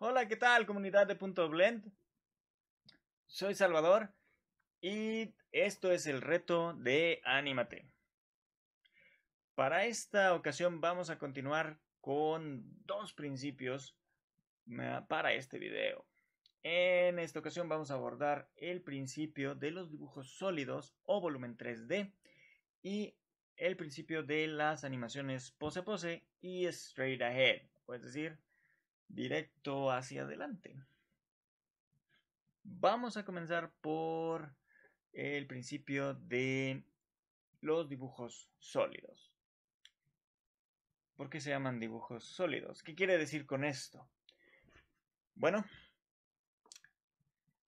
Hola, ¿qué tal comunidad de Punto Blend? Soy Salvador y esto es el reto de Anímate. Para esta ocasión vamos a continuar con dos principios para este video. En esta ocasión vamos a abordar el principio de los dibujos sólidos o volumen 3D y el principio de las animaciones pose-pose y straight ahead, es decir, directo hacia adelante. Vamos a comenzar por el principio de los dibujos sólidos. ¿Por qué se llaman dibujos sólidos? ¿Qué quiere decir con esto? Bueno,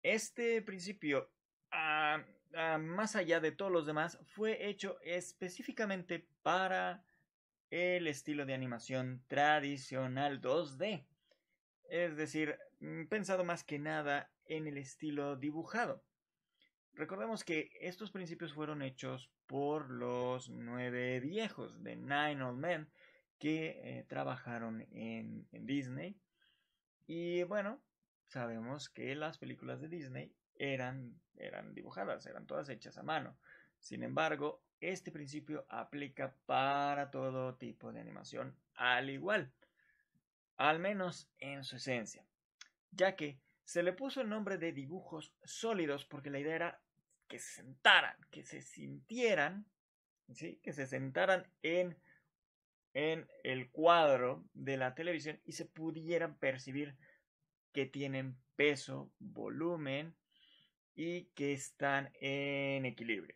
este principio, ah, ah, más allá de todos los demás, fue hecho específicamente para el estilo de animación tradicional 2D es decir, mm, pensado más que nada en el estilo dibujado. Recordemos que estos principios fueron hechos por los nueve viejos de Nine Old Men que eh, trabajaron en, Disney. Y bueno, sabemos que las películas de Disney eran dibujadas, eran todas hechas a mano. Sin embargo, este principio aplica para todo tipo de animación al igual al menos en su esencia, ya que se le puso el nombre de dibujos sólidos porque la idea era que se sentaran, que se sintieran, ¿sí? que se sentaran en, en el cuadro de la televisión y se pudieran percibir que tienen peso, volumen y que están en equilibrio.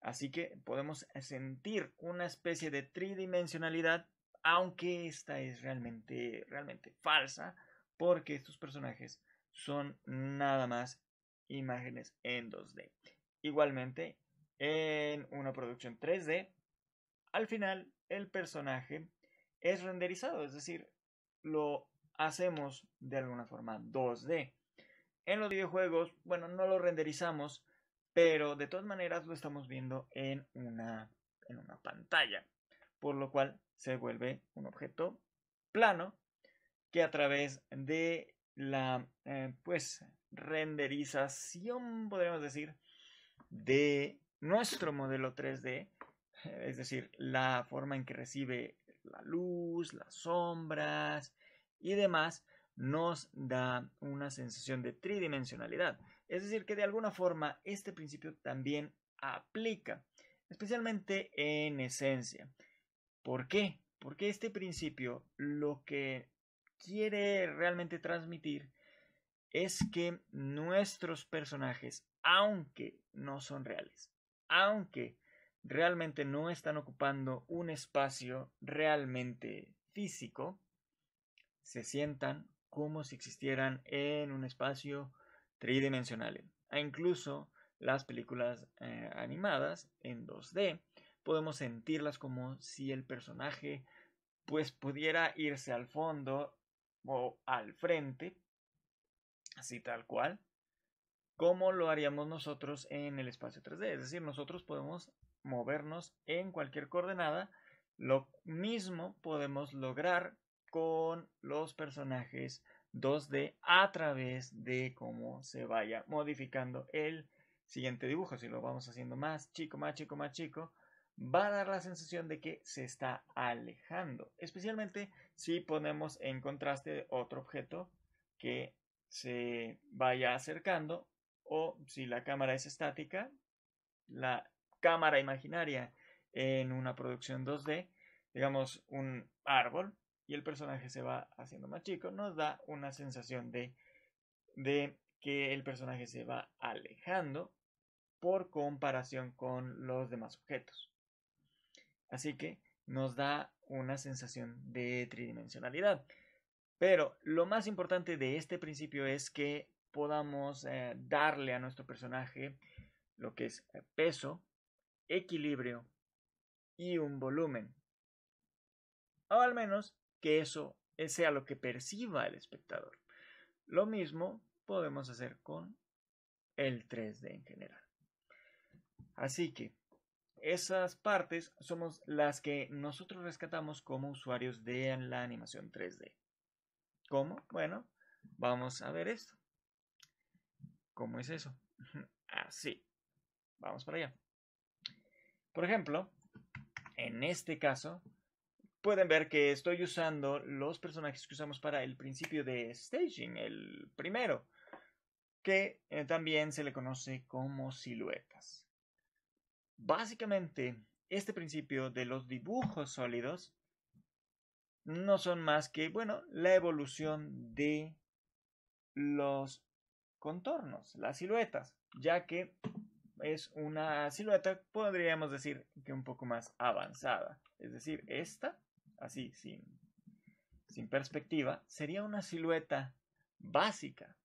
Así que podemos sentir una especie de tridimensionalidad aunque esta es realmente, realmente falsa, porque estos personajes son nada más imágenes en 2D. Igualmente, en una producción 3D, al final el personaje es renderizado, es decir, lo hacemos de alguna forma 2D. En los videojuegos, bueno, no lo renderizamos, pero de todas maneras lo estamos viendo en una, en una pantalla por lo cual se vuelve un objeto plano que a través de la eh, pues renderización podríamos decir de nuestro modelo 3D es decir la forma en que recibe la luz las sombras y demás nos da una sensación de tridimensionalidad es decir que de alguna forma este principio también aplica especialmente en esencia ¿Por qué? Porque este principio lo que quiere realmente transmitir es que nuestros personajes, aunque no son reales, aunque realmente no están ocupando un espacio realmente físico, se sientan como si existieran en un espacio tridimensional. E incluso las películas eh, animadas en 2D podemos sentirlas como si el personaje pues pudiera irse al fondo o al frente, así tal cual, como lo haríamos nosotros en el espacio 3D. Es decir, nosotros podemos movernos en cualquier coordenada, lo mismo podemos lograr con los personajes 2D a través de cómo se vaya modificando el siguiente dibujo. Si lo vamos haciendo más chico, más chico, más chico, va a dar la sensación de que se está alejando, especialmente si ponemos en contraste otro objeto que se vaya acercando o si la cámara es estática, la cámara imaginaria en una producción 2D, digamos un árbol, y el personaje se va haciendo más chico, nos da una sensación de, que el personaje se va alejando por comparación con los demás objetos. Así que nos da una sensación de tridimensionalidad. Pero lo más importante de este principio es que podamos eh, darle a nuestro personaje lo que es eh, peso, equilibrio y un volumen. O al menos que eso eh, sea lo que perciba el espectador. Lo mismo podemos hacer con el 3D en general. Así que esas partes somos las que nosotros rescatamos como usuarios de la animación 3D. ¿Cómo? Bueno, vamos a ver esto. ¿Cómo es eso? Así. Vamos para allá. Por ejemplo, en este caso, pueden ver que estoy usando los personajes que usamos para el principio de staging, el primero, que eh, también se le conoce como silueta. Básicamente, este principio de los dibujos sólidos no son más que, bueno, la evolución de los contornos, las siluetas, ya que es una silueta, podríamos decir que un poco más avanzada. Es decir, esta, así, sin, sin perspectiva, sería una silueta básica.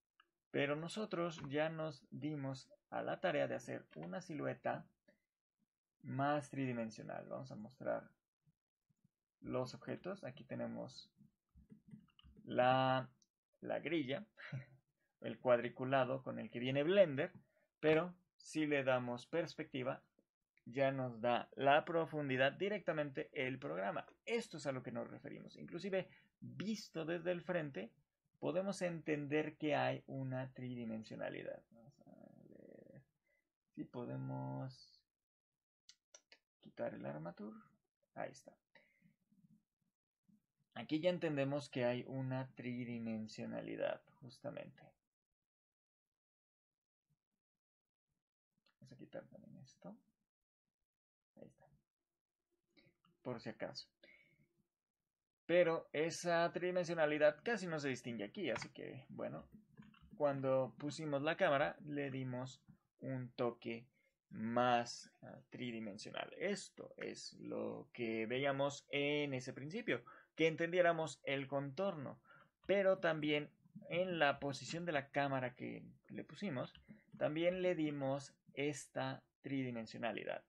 Pero nosotros ya nos dimos a la tarea de hacer una silueta más tridimensional. Vamos a mostrar los objetos. Aquí tenemos la, la grilla, el cuadriculado con el que viene Blender, pero si le damos perspectiva, ya nos da la profundidad directamente el programa. Esto es a lo que nos referimos. Inclusive, visto desde el frente, podemos entender que hay una tridimensionalidad. si podemos el armatur, Ahí está. Aquí ya entendemos que hay una tridimensionalidad, justamente. Vamos a quitar también esto. Ahí está. Por si acaso. Pero esa tridimensionalidad casi no se distingue aquí, así que, bueno, cuando pusimos la cámara le dimos un toque más ah, tridimensional. Esto es lo que veíamos en ese principio, que entendiéramos el contorno, pero también en la posición de la cámara que le pusimos, también le dimos esta tridimensionalidad.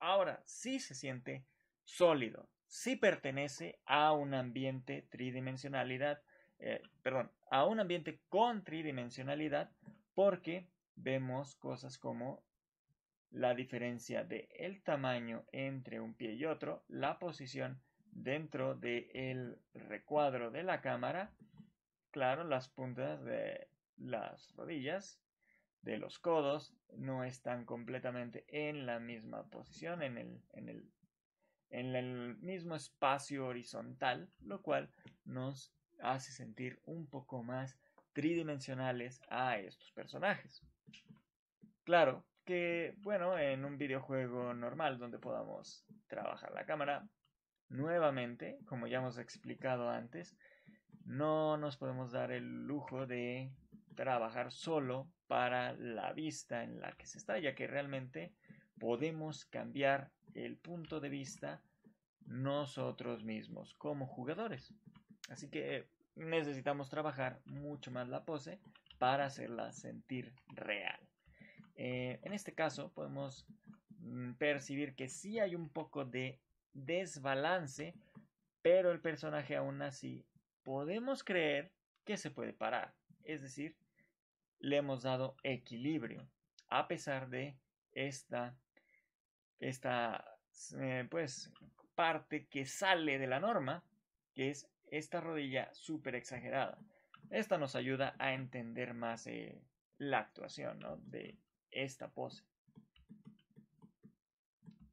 Ahora sí se siente sólido, sí pertenece a un ambiente tridimensionalidad, eh, perdón, a un ambiente con tridimensionalidad, porque vemos cosas como la diferencia de el tamaño entre un pie y otro, la posición dentro del recuadro de la cámara, claro, las puntas de las rodillas, de los codos, no están completamente en la misma posición, en el, en el, en el mismo espacio horizontal, lo cual nos hace sentir un poco más tridimensionales a estos personajes. Claro, que, bueno, en un videojuego normal donde podamos trabajar la cámara, nuevamente, como ya hemos explicado antes, no nos podemos dar el lujo de trabajar solo para la vista en la que se está, ya que realmente podemos cambiar el punto de vista nosotros mismos como jugadores. Así que necesitamos trabajar mucho más la pose para hacerla sentir real. Eh, en este caso podemos mm, percibir que sí hay un poco de desbalance, pero el personaje aún así podemos creer que se puede parar. Es decir, le hemos dado equilibrio a pesar de esta, esta eh, pues, parte que sale de la norma, que es esta rodilla súper exagerada. Esta nos ayuda a entender más eh, la actuación ¿no? de, esta pose.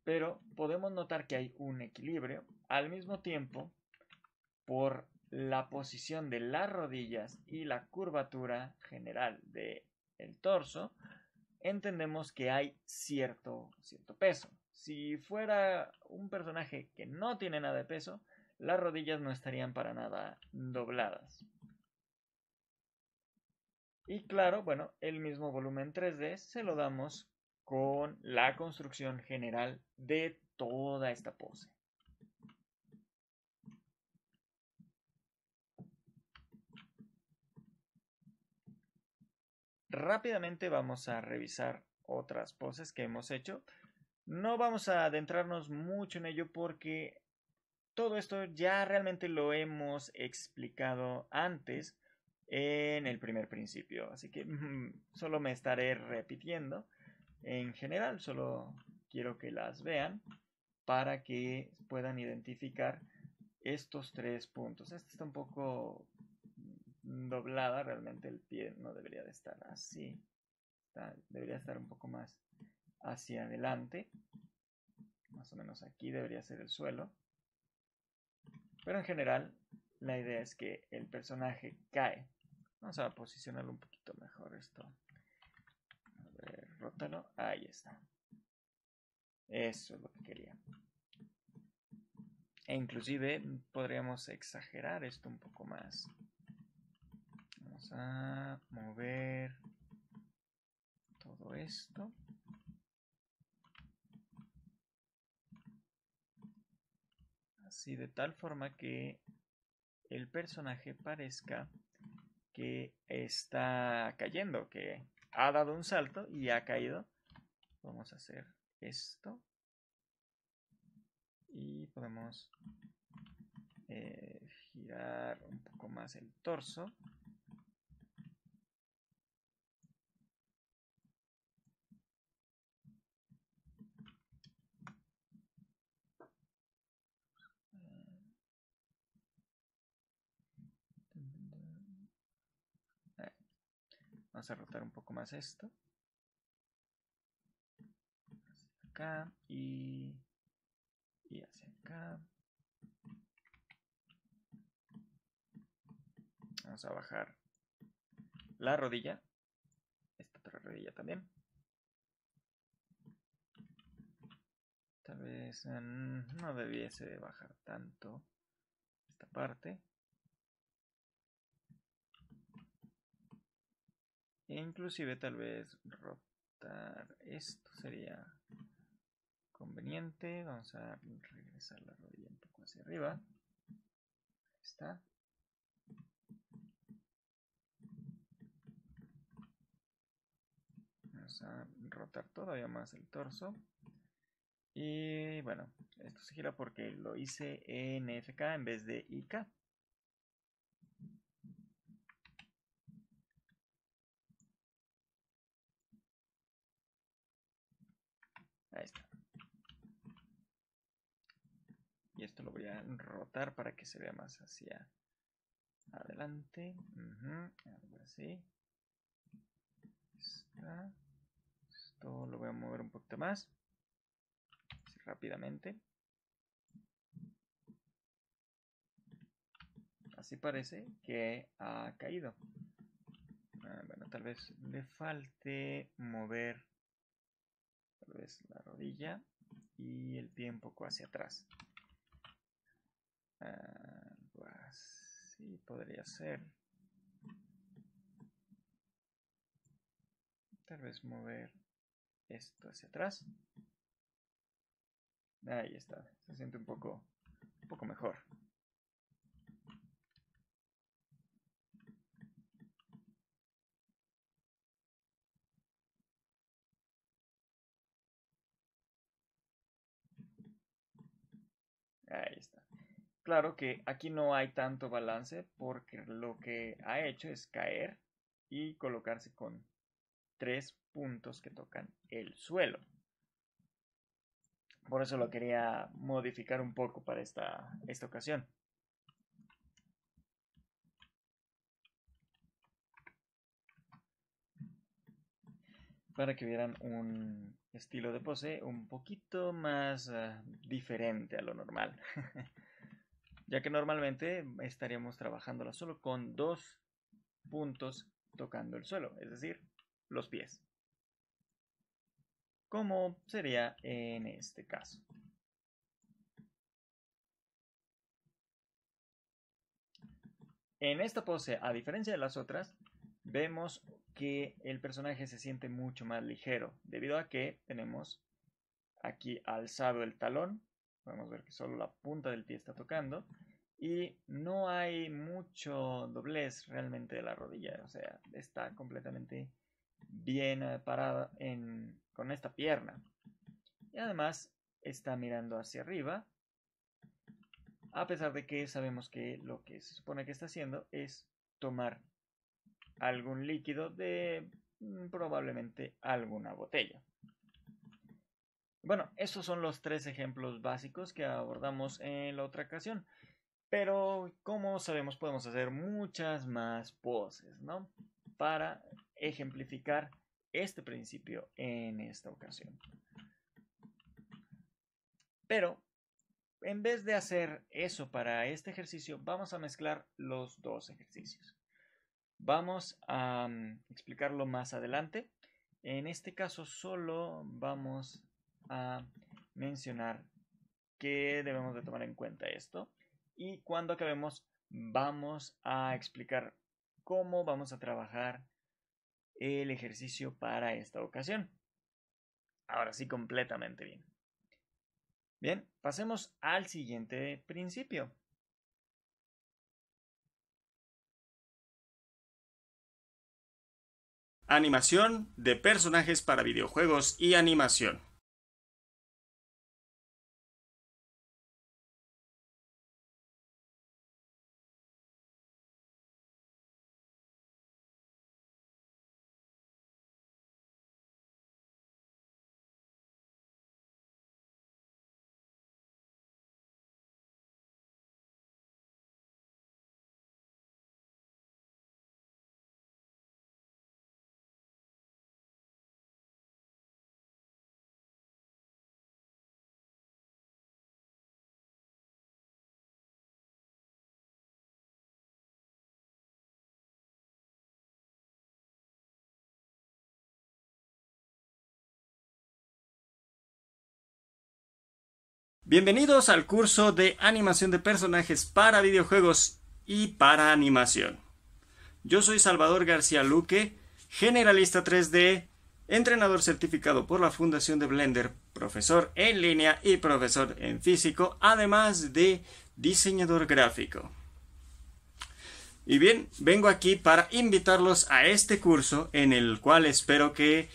Pero podemos notar que hay un equilibrio. Al mismo tiempo, por la posición de las rodillas y la curvatura general del el torso, entendemos que hay cierto, cierto peso. Si fuera un personaje que no tiene nada de peso, las rodillas no estarían para nada dobladas. Y claro, bueno, el mismo volumen 3D se lo damos con la construcción general de toda esta pose. Rápidamente vamos a revisar otras poses que hemos hecho. No vamos a adentrarnos mucho en ello porque todo esto ya realmente lo hemos explicado antes en el primer principio. Así que solo me estaré repitiendo. En general, solo quiero que las vean para que puedan identificar estos tres puntos. Esta está un poco doblada, realmente el pie no debería de estar así. debería estar un poco más hacia adelante. Más o menos aquí debería ser el suelo. Pero en general, la idea es que el personaje cae Vamos a posicionarlo un poquito mejor esto. A ver, rótalo. Ahí está. Eso es lo que quería. E inclusive podríamos exagerar esto un poco más. Vamos a mover todo esto. Así de tal forma que el personaje parezca que está cayendo, que ha dado un salto y ha caído. Vamos a hacer esto. Y podemos eh, girar un poco más el torso. Vamos a rotar un poco más esto. Hacia acá y, hacia acá. Vamos a bajar la rodilla. Esta otra rodilla también. Tal vez mm, no debiese bajar tanto esta parte. E inclusive tal vez rotar esto sería conveniente. Vamos a regresar la rodilla un poco hacia arriba. Ahí está. Vamos a rotar todavía más el torso. Y bueno, esto se gira porque lo hice en FK en vez de IK. y esto lo voy a rotar para que se vea más hacia adelante algo así esto lo voy a mover un poquito más rápidamente así parece que ha caído ah, bueno tal vez le falte mover tal vez la rodilla y el pie un poco hacia atrás así podría ser. Tal vez mover esto hacia atrás. Ahí está, se siente un poco, un poco mejor. Claro que aquí no hay tanto balance porque lo que ha hecho es caer y colocarse con tres puntos que tocan el suelo. Por eso lo quería modificar un poco para esta, esta ocasión. Para que vieran un estilo de pose un poquito más ah, diferente a lo normal. ya que normalmente estaríamos trabajándola solo con dos puntos tocando el suelo, es decir, los pies. Como sería en este caso. En esta pose, a diferencia de las otras, vemos que el personaje se siente mucho más ligero, debido a que tenemos aquí alzado el talón podemos ver que solo la punta del pie está tocando y no hay mucho doblez realmente de la rodilla, o sea, está completamente bien eh, parada con esta pierna. Y además está mirando hacia arriba, a pesar de que sabemos que lo que se supone que está haciendo es tomar algún líquido de mm, probablemente alguna botella. Bueno, esos son los tres ejemplos básicos que abordamos en la otra ocasión. Pero como sabemos podemos hacer muchas más poses, ¿no? Para ejemplificar este principio en esta ocasión. Pero en vez de hacer eso para este ejercicio, vamos a mezclar los dos ejercicios. Vamos a mm, explicarlo más adelante. En este caso solo vamos a mencionar que debemos de tomar en cuenta esto. Y cuando acabemos vamos a explicar cómo vamos a trabajar el ejercicio para esta ocasión. Ahora sí, completamente bien. Bien, pasemos al siguiente principio. Animación de personajes para videojuegos y animación. Bienvenidos al curso de animación de personajes para videojuegos y para animación. Yo soy Salvador García Luque, generalista 3D, entrenador certificado por la Fundación de Blender, profesor en línea y profesor en físico, además de diseñador gráfico. Y bien, vengo aquí para invitarlos a este curso en el cual espero que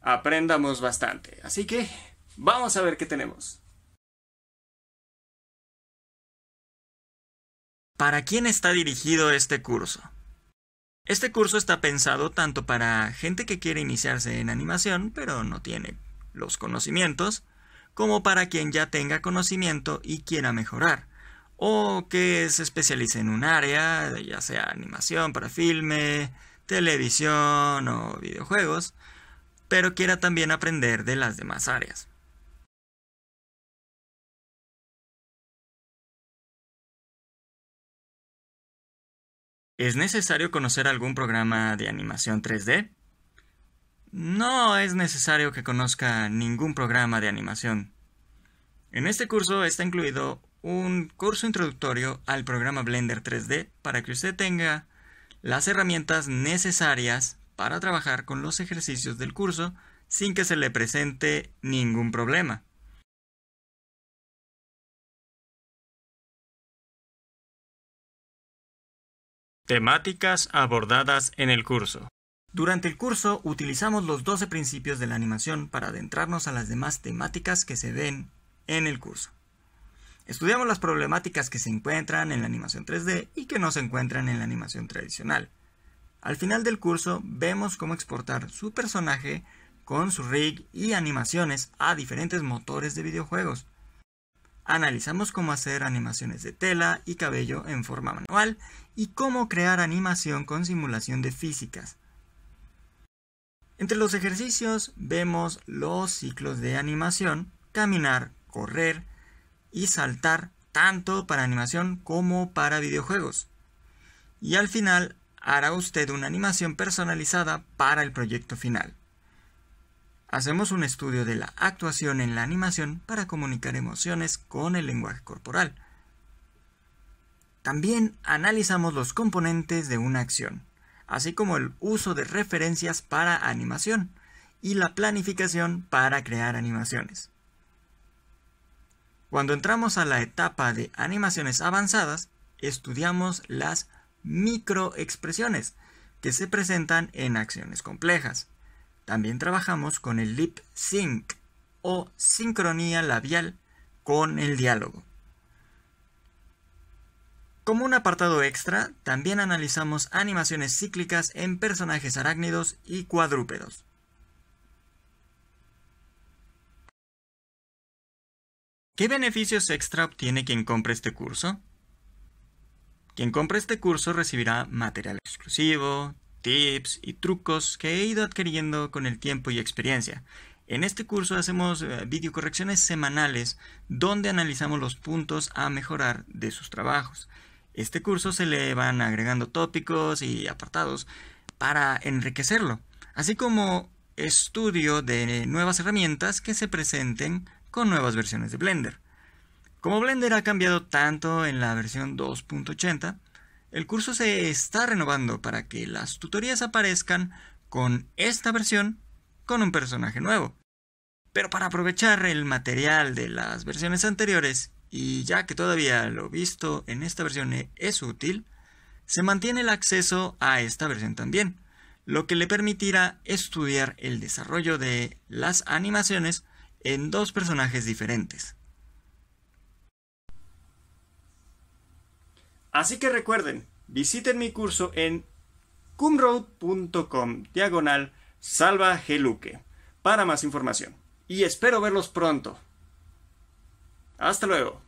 aprendamos bastante. Así que, vamos a ver qué tenemos. ¿Para quién está dirigido este curso? Este curso está pensado tanto para gente que quiere iniciarse en animación pero no tiene los conocimientos, como para quien ya tenga conocimiento y quiera mejorar, o que se especialice en un área, ya sea animación para filme, televisión o videojuegos, pero quiera también aprender de las demás áreas. ¿Es necesario conocer algún programa de animación 3D? No es necesario que conozca ningún programa de animación. En este curso está incluido un curso introductorio al programa Blender 3D para que usted tenga las herramientas necesarias para trabajar con los ejercicios del curso sin que se le presente ningún problema. Temáticas abordadas en el curso. Durante el curso utilizamos los 12 principios de la animación para adentrarnos a las demás temáticas que se ven en el curso. Estudiamos las problemáticas que se encuentran en la animación 3D y que no se encuentran en la animación tradicional. Al final del curso vemos cómo exportar su personaje con su rig y animaciones a diferentes motores de videojuegos Analizamos cómo hacer animaciones de tela y cabello en forma manual y cómo crear animación con simulación de físicas. Entre los ejercicios vemos los ciclos de animación, caminar, correr y saltar, tanto para animación como para videojuegos. Y al final hará usted una animación personalizada para el proyecto final. Hacemos un estudio de la actuación en la animación para comunicar emociones con el lenguaje corporal. También analizamos los componentes de una acción, así como el uso de referencias para animación y la planificación para crear animaciones. Cuando entramos a la etapa de animaciones avanzadas, estudiamos las microexpresiones que se presentan en acciones complejas. También trabajamos con el lip sync o sincronía labial con el diálogo. Como un apartado extra, también analizamos animaciones cíclicas en personajes arácnidos y cuadrúpedos. ¿Qué beneficios extra obtiene quien compre este curso? Quien compre este curso recibirá material exclusivo, tips y trucos que he ido adquiriendo con el tiempo y experiencia. En este curso hacemos eh, videocorrecciones semanales donde analizamos los puntos a mejorar de sus trabajos. Este curso se le van agregando tópicos y apartados para enriquecerlo, así como estudio de nuevas herramientas que se presenten con nuevas versiones de Blender. Como Blender ha cambiado tanto en la versión 2.80, el curso se está renovando para que las tutorías aparezcan con esta versión con un personaje nuevo. Pero para aprovechar el material de las versiones anteriores, y ya que todavía lo visto en esta versión e-, es útil, se mantiene el acceso a esta versión también, lo que le permitirá estudiar el desarrollo de las animaciones en dos personajes diferentes. Así que recuerden, visiten mi curso en cumroad.com diagonal salva geluque para más información. Y espero verlos pronto. Hasta luego.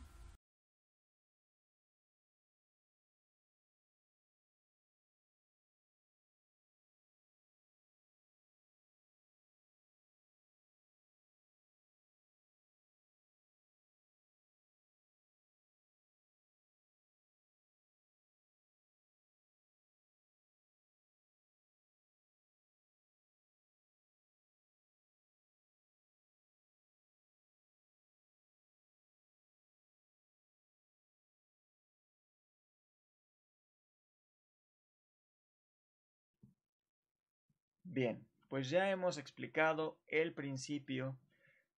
Bien, pues ya hemos explicado el principio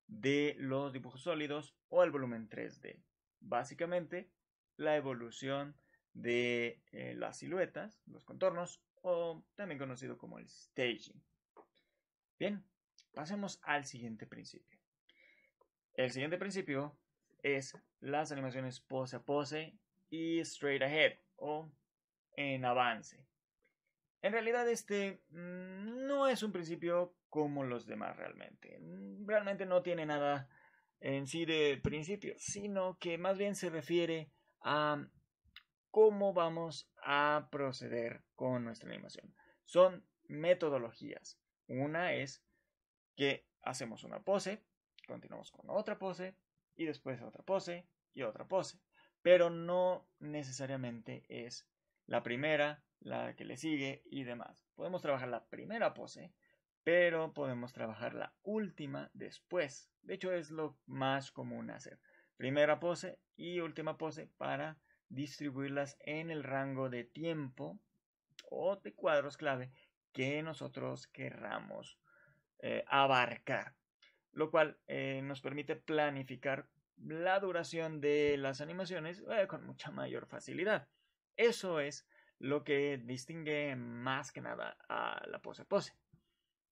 de los dibujos sólidos o el volumen 3D. Básicamente, la evolución de eh, las siluetas, los contornos, o también conocido como el staging. Bien, pasemos al siguiente principio. El siguiente principio es las animaciones pose a pose y straight ahead o en avance. En realidad este mm, no es un principio como los demás realmente. Mm, realmente no tiene nada en sí de principio, sino que más bien se refiere a cómo vamos a proceder con nuestra animación. Son metodologías. Una es que hacemos una pose, continuamos con otra pose y después otra pose y otra pose. Pero no necesariamente es la primera, la que le sigue y demás. Podemos trabajar la primera pose, pero podemos trabajar la última después. De hecho, es lo más común hacer. Primera pose y última pose para distribuirlas en el rango de tiempo o de cuadros clave que nosotros querramos eh, abarcar. Lo cual eh, nos permite planificar la duración de las animaciones eh, con mucha mayor facilidad. Eso es lo que distingue más que nada a la pose pose.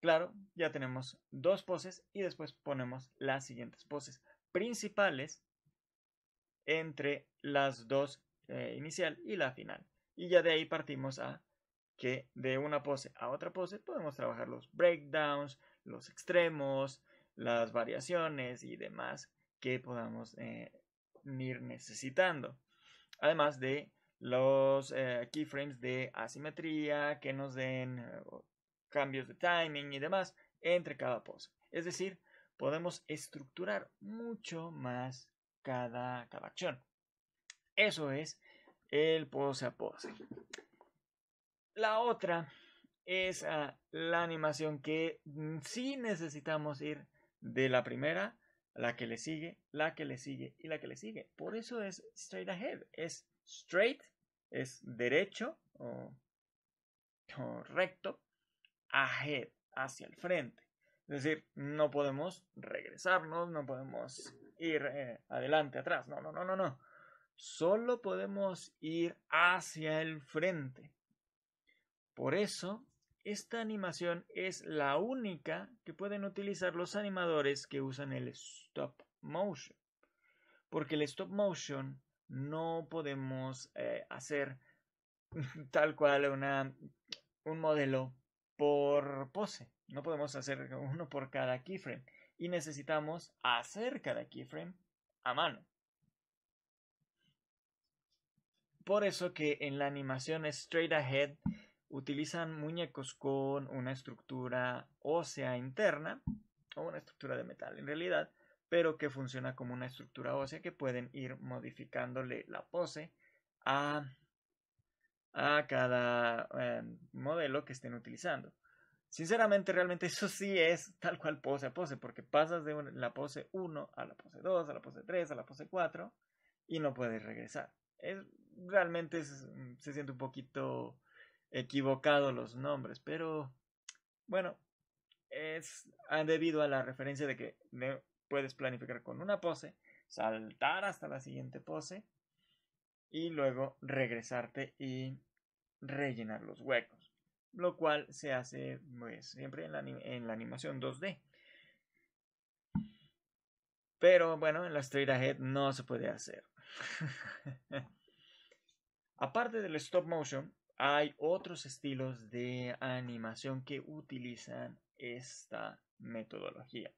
Claro, ya tenemos dos poses y después ponemos las siguientes poses principales entre las dos eh, inicial y la final. Y ya de ahí partimos a que de una pose a otra pose podemos trabajar los breakdowns, los extremos, las variaciones y demás que podamos eh, ir necesitando. Además de los eh, keyframes de asimetría, que nos den eh, cambios de timing y demás entre cada pose. Es decir, podemos estructurar mucho más cada, cada acción. Eso es el pose a pose. La otra es ah, la animación que mm, sí necesitamos ir de la primera, la que le sigue, la que le sigue y la que le sigue. Por eso es straight ahead, es Straight es derecho o, recto. Ahead, hacia el frente. Es decir, no podemos regresarnos, no podemos ir eh, adelante, atrás. No, no, no, no, no. Solo podemos ir hacia el frente. Por eso, esta animación es la única que pueden utilizar los animadores que usan el stop motion. Porque el stop motion no podemos eh, hacer tal cual un modelo por pose. No podemos hacer uno por cada keyframe. Y necesitamos hacer cada keyframe a mano. Por eso que en la animación straight ahead utilizan muñecos con una estructura ósea interna o una estructura de metal en realidad pero que funciona como una estructura ósea que pueden ir modificándole la pose a, cada eh, modelo que estén utilizando. Sinceramente, realmente eso sí es tal cual pose a pose, porque pasas de la pose 1 a la pose 2, a la pose 3, a la pose 4 y no puedes regresar. Es, realmente mm, se siente un poquito equivocado los nombres, pero bueno, es ah, debido a la referencia de que puedes planificar con una pose, saltar hasta la siguiente pose y luego regresarte y rellenar los huecos. Lo cual se hace pues, siempre en la, en la animación 2D. Pero bueno, en la straight ahead no se puede hacer. Aparte del stop motion, hay otros estilos de animación que utilizan esta metodología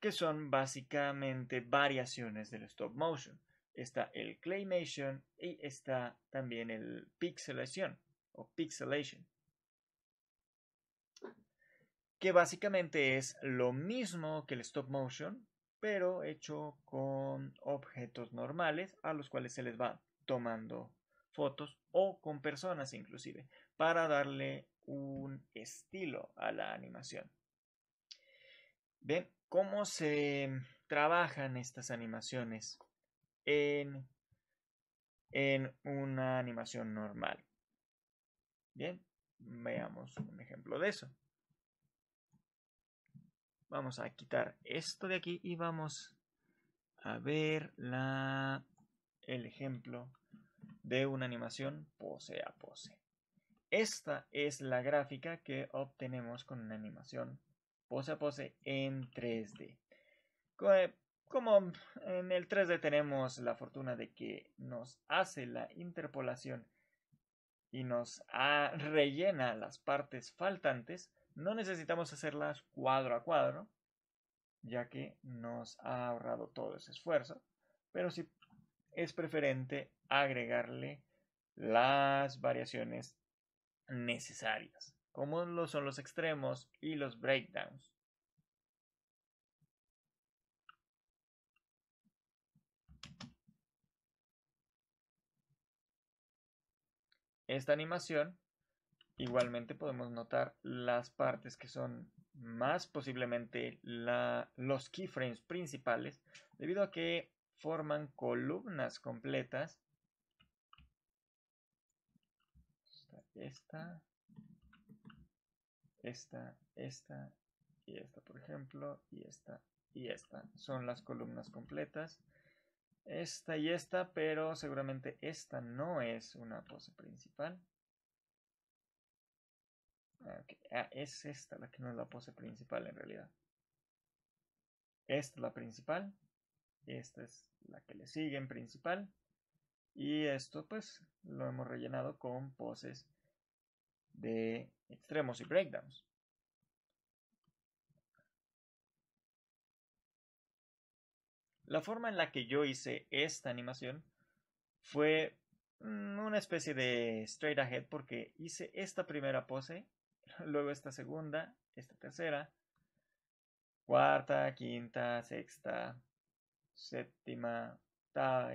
que son básicamente variaciones del stop motion. Está el claymation y está también el pixelación o pixelation. Que básicamente es lo mismo que el stop motion, pero hecho con objetos normales a los cuales se les va tomando fotos o con personas inclusive, para darle un estilo a la animación. Bien, ¿Cómo se trabajan estas animaciones en, una animación normal? Bien, veamos un ejemplo de eso. Vamos a quitar esto de aquí y vamos a ver la, el ejemplo de una animación pose a pose. Esta es la gráfica que obtenemos con una animación pose a pose en 3D. Como en el 3D tenemos la fortuna de que nos hace la interpolación y nos ah, rellena las partes faltantes, no necesitamos hacerlas cuadro a cuadro, ya que nos ha ahorrado todo ese esfuerzo, pero sí es preferente agregarle las variaciones necesarias como lo son los extremos y los breakdowns. Esta animación, igualmente podemos notar las partes que son más posiblemente los keyframes principales, debido a que forman columnas completas. esta esta, esta y esta, por ejemplo, y esta y esta. Son las columnas completas. Esta y esta, pero seguramente esta no es una pose principal. Ah, ah, es esta la que no es la pose principal en realidad. Esta es la principal. Esta es la que le sigue en principal. Y esto pues lo hemos rellenado con poses de extremos y breakdowns. La forma en la que yo hice esta animación fue mm, una especie de straight ahead porque hice esta primera pose, luego esta segunda, esta tercera, cuarta, quinta, sexta, séptima,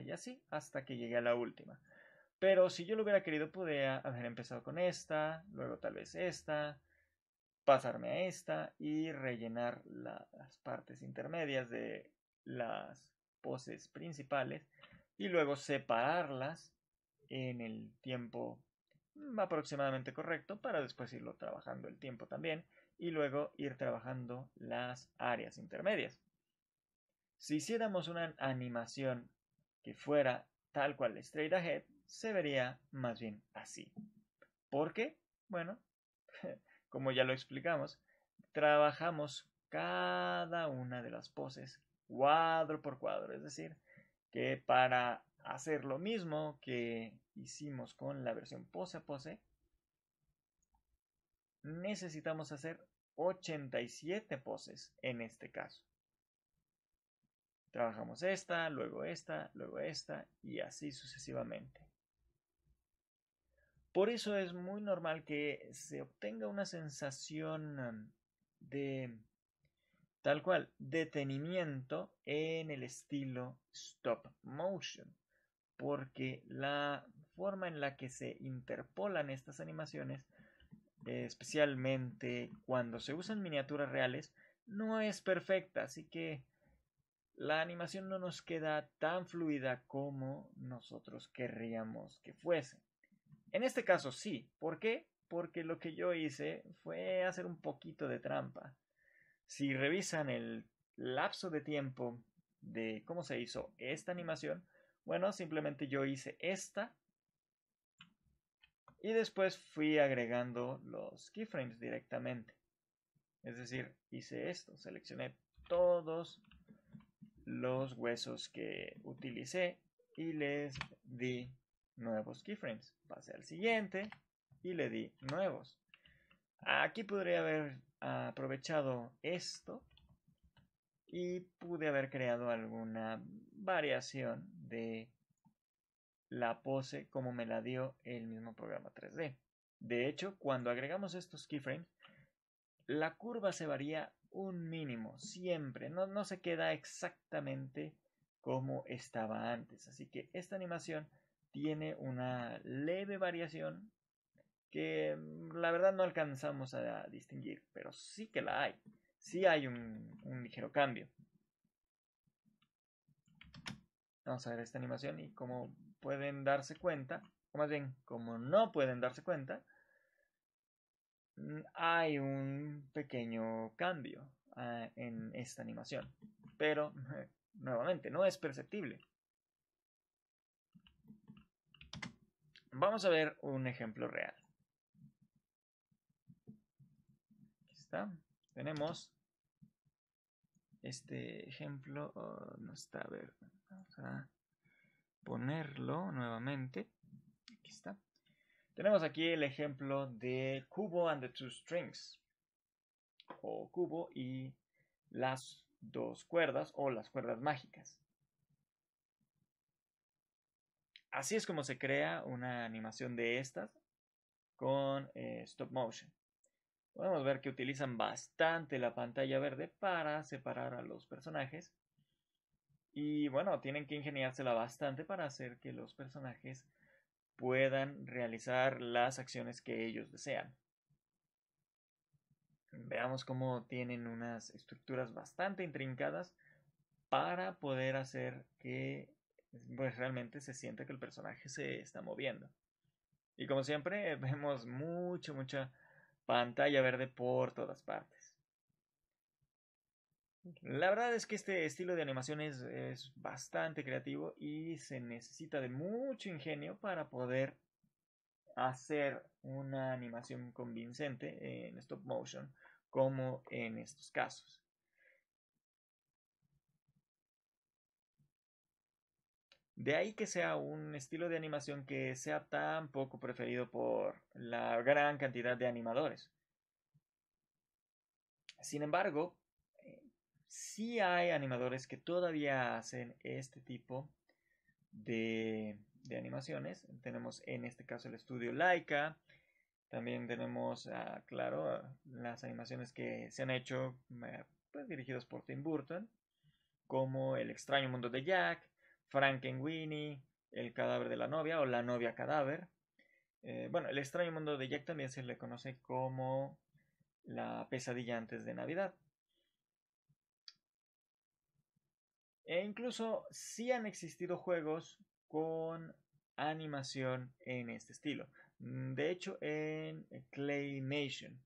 y así hasta que llegué a la última. Pero si yo lo hubiera querido, podría haber empezado con esta, luego tal vez esta, pasarme a esta y rellenar las partes intermedias de las poses principales y luego separarlas en el tiempo aproximadamente correcto para después irlo trabajando el tiempo también y luego ir trabajando las áreas intermedias. Si hiciéramos una animación que fuera tal cual straight ahead, se vería más bien así. ¿Por qué? Bueno, como ya lo explicamos, trabajamos cada una de las poses cuadro por cuadro, es decir, que para hacer lo mismo que hicimos con la versión pose a pose, necesitamos hacer 87 poses en este caso. Trabajamos esta, luego esta, luego esta y así sucesivamente. Por eso es muy normal que se obtenga una sensación de tal cual detenimiento en el estilo stop motion, porque la forma en la que se interpolan estas animaciones, especialmente cuando se usan miniaturas reales, no es perfecta, así que la animación no nos queda tan fluida como nosotros querríamos que fuese. En este caso sí. ¿Por qué? Porque lo que yo hice fue hacer un poquito de trampa. Si revisan el lapso de tiempo de cómo se hizo esta animación, bueno, simplemente yo hice esta y después fui agregando los keyframes directamente. Es decir, hice esto, seleccioné todos los huesos que utilicé y les di nuevos keyframes. Pasé al siguiente y le di nuevos. Aquí podría haber aprovechado esto y pude haber creado alguna variación de la pose como me la dio el mismo programa 3D. De hecho, cuando agregamos estos keyframes, la curva se varía un mínimo, siempre, no, no se queda exactamente como estaba antes. Así que esta animación tiene una leve variación que mm, la verdad no alcanzamos a distinguir, pero sí que la hay. Sí hay un, ligero cambio. Vamos a ver esta animación y como pueden darse cuenta, o más bien, como no pueden darse cuenta, mm, hay un pequeño cambio ah, en esta animación. Pero, nuevamente, no es perceptible. Vamos a ver un ejemplo real. Aquí está. Tenemos este ejemplo. Oh, no está, a ver. Vamos a ponerlo nuevamente. Aquí está. Tenemos aquí el ejemplo de cubo and the two strings. O cubo y las dos cuerdas o las cuerdas mágicas. así es como se crea una animación de estas con eh, stop motion. Podemos ver que utilizan bastante la pantalla verde para separar a los personajes. Y bueno, tienen que ingeniársela bastante para hacer que los personajes puedan realizar las acciones que ellos desean. Veamos cómo tienen unas estructuras bastante intrincadas para poder hacer que pues realmente se siente que el personaje se está moviendo. Y como siempre, vemos mucha, mucha pantalla verde por todas partes. La verdad es que este estilo de animación es, es bastante creativo y se necesita de mucho ingenio para poder hacer una animación convincente en stop motion como en estos casos. De ahí que sea un estilo de animación que sea tan poco preferido por la gran cantidad de animadores. Sin embargo, eh, sí hay animadores que todavía hacen este tipo de, animaciones. Tenemos en este caso el estudio Laika. También tenemos, ah, claro, las animaciones que se han hecho eh, pues, dirigidas por Tim Burton, como El extraño mundo de Jack, Frankenweenie, El cadáver de la novia o La novia cadáver. Eh, bueno, El extraño mundo de Jack también se le conoce como La pesadilla antes de Navidad. E incluso sí han existido juegos con animación en este estilo. Mm, de hecho, en Claymation.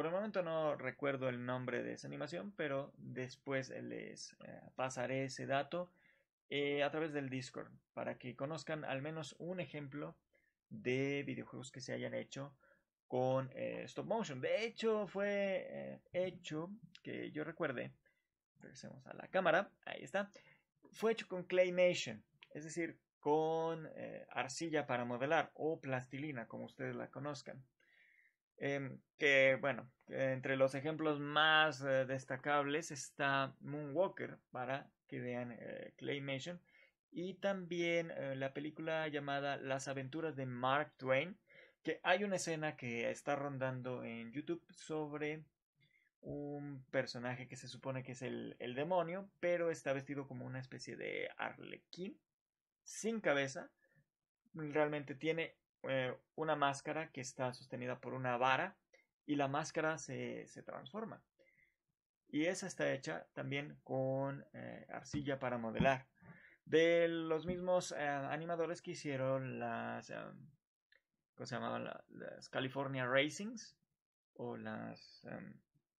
Por el momento no recuerdo el nombre de esa animación, pero después les eh, pasaré ese dato eh, a través del Discord para que conozcan al menos un ejemplo de videojuegos que se hayan hecho con eh, stop motion. De hecho, fue hecho, que yo recuerde, regresemos a la cámara, ahí está, fue hecho con claymation, es decir, con arcilla para modelar o plastilina, como ustedes la conozcan. Em, que bueno, entre los ejemplos más eh, destacables está Moonwalker para que vean eh, Claymation y también eh, la película llamada Las aventuras de Mark Twain, que hay una escena que está rondando en YouTube sobre un personaje que se supone que es el, el demonio, pero está vestido como una especie de arlequín, sin cabeza, realmente tiene eh, una máscara que está sostenida por una vara y la máscara se, se transforma. Y esa está hecha también con eh, arcilla para modelar. De los mismos eh, animadores que hicieron las. ¿Cómo se llamaban? las California Racings. O las.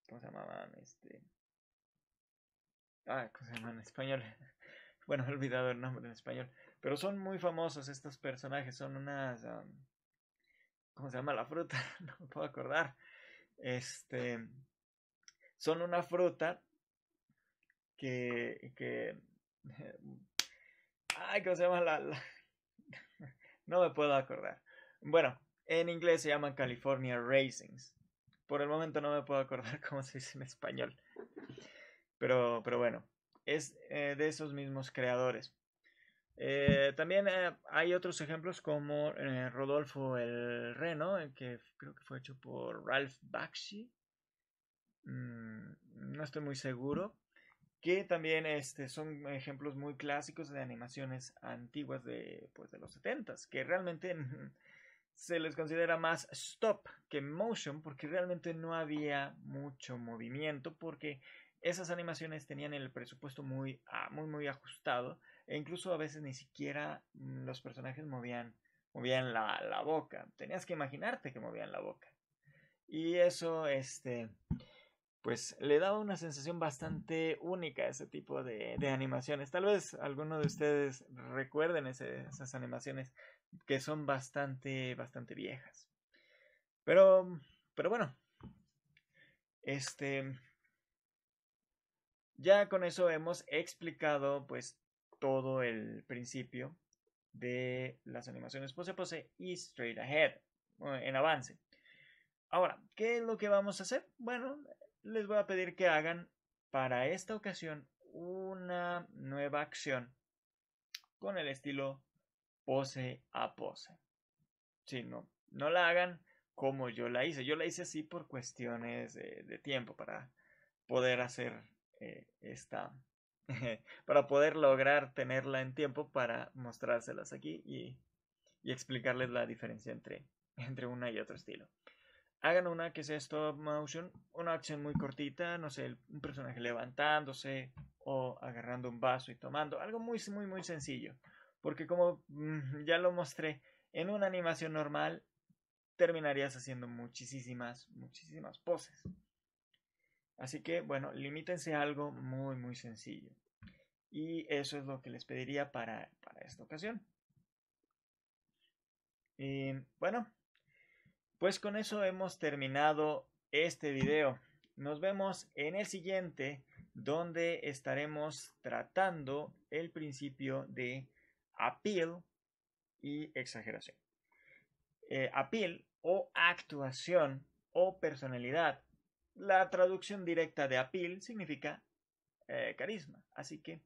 ¿Cómo se llamaban? Este. Ah, ¿cómo se llaman en español? bueno, he olvidado el nombre en español. Pero son muy famosos estos personajes, son unas... ¿Cómo se llama la fruta? no me puedo acordar. Este... Son una fruta que... que ay, ¿cómo se llama la, no me puedo acordar. Bueno, en inglés se llaman California Raisins. Por el momento no me puedo acordar cómo se dice en español. Pero, pero bueno, es eh, de esos mismos creadores. Eh, también eh, hay otros ejemplos como eh, Rodolfo el Reno, que creo que fue hecho por Ralph Bakshi. Mm, no estoy muy seguro. Que también este, son ejemplos muy clásicos de animaciones antiguas de, pues, de los 70 que realmente mm, se les considera más stop que motion, porque realmente no había mucho movimiento, porque esas animaciones tenían el presupuesto muy, ah, muy, muy ajustado e incluso a veces ni siquiera mm, los personajes movían, movían la, boca. Tenías que imaginarte que movían la boca. Y eso, este, pues le daba una sensación bastante única a ese tipo de, animaciones. Tal vez alguno de ustedes recuerden esas animaciones que son bastante, bastante viejas. Pero, pero bueno, este, ya con eso hemos explicado pues todo el principio de las animaciones pose pose y straight ahead, en avance. Ahora, ¿qué es lo que vamos a hacer? Bueno, les voy a pedir que hagan para esta ocasión una nueva acción con el estilo pose a pose. Si no, no la hagan como yo la hice. Yo la hice así por cuestiones de, tiempo para poder hacer eh, esta, para poder lograr tenerla en tiempo para mostrárselas aquí y, explicarles la diferencia entre, entre una y otro estilo. Hagan una que sea stop motion, una acción muy cortita, no sé, un personaje levantándose o agarrando un vaso y tomando, algo muy, muy, muy sencillo. Porque como mm, ya lo mostré, en una animación normal terminarías haciendo muchísimas, muchísimas poses. Así que, bueno, limítense a algo muy, muy sencillo. Y eso es lo que les pediría para, esta ocasión. Y bueno, pues con eso hemos terminado este video. Nos vemos en el siguiente, donde estaremos tratando el principio de appeal y exageración. Eh, appeal o actuación o personalidad la traducción directa de Apil significa eh, carisma, así que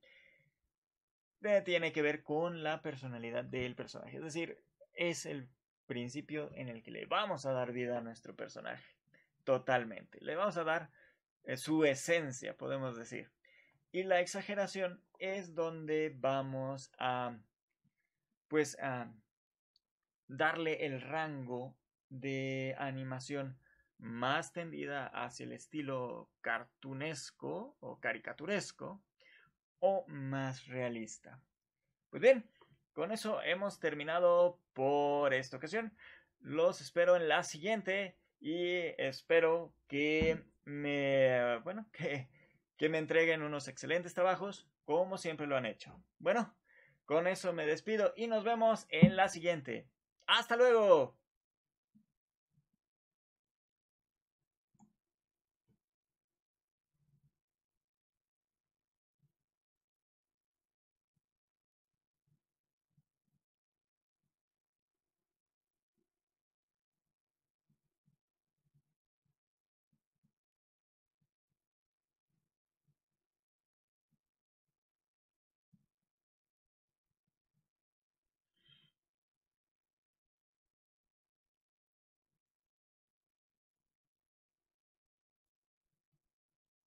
eh, tiene que ver con la personalidad del personaje, es decir, es el principio en el que le vamos a dar vida a nuestro personaje, totalmente, le vamos a dar eh, su esencia, podemos decir. Y la exageración es donde vamos a, pues, a darle el rango de animación más tendida hacia el estilo cartunesco o caricaturesco o más realista. Pues bien, con eso hemos terminado por esta ocasión. Los espero en la siguiente y espero que me bueno, que, que me entreguen unos excelentes trabajos como siempre lo han hecho. Bueno, con eso me despido y nos vemos en la siguiente. ¡Hasta luego!